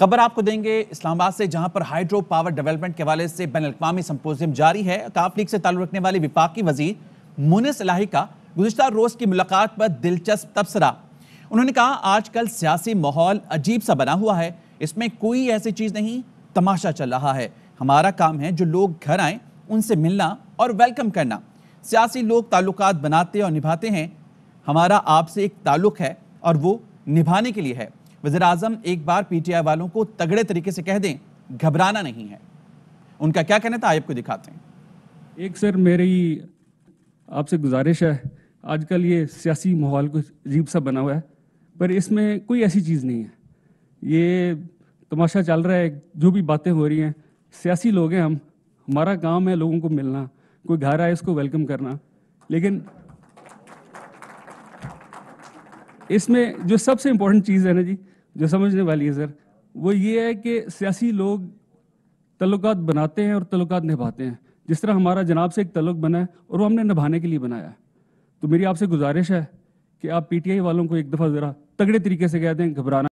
खबर आपको देंगे इस्लामाबाद से जहां पर हाइड्रो पावर डेवलपमेंट के हवाले से बैन अवी सम्पोजियम जारी है काफ लीग से ताल्लुक रखने वाले विपाकी वजीर मुनिस इलाही का गुजशत रोज की मुलाकात पर दिलचस्प तबसरा उन्होंने कहा आजकल सियासी माहौल अजीब सा बना हुआ है इसमें कोई ऐसी चीज़ नहीं तमाशा चल रहा है हमारा काम है जो लोग घर आए उनसे मिलना और वेलकम करना सियासी लोग ताल्लुक बनाते और निभाते हैं हमारा आपसे एक ताल्लुक है और वो निभाने के लिए है वजीर आजम एक बार पीटीआई वालों को तगड़े तरीके से कह दें घबराना नहीं है उनका क्या कहना था आयब को दिखाते हैं एक सर मेरी आपसे गुजारिश है आजकल ये सियासी माहौल कुछ अजीब सा बना हुआ है पर इसमें कोई ऐसी चीज़ नहीं है ये तमाशा चल रहा है जो भी बातें हो रही हैं सियासी लोग हैं हम हमारा काम है लोगों को मिलना कोई घर आए उसको वेलकम करना लेकिन इसमें जो सबसे इम्पोर्टेंट चीज़ है ना जी जो समझने वाली है सर वो ये है कि सियासी लोग तल्लक बनाते हैं और तल्लक निभाते हैं जिस तरह हमारा जनाब से एक तल्लक बना है और वो हमने निभाने के लिए बनाया है तो मेरी आपसे गुजारिश है कि आप पीटीआई वालों को एक दफ़ा ज़रा तगड़े तरीके से कह दें घबराना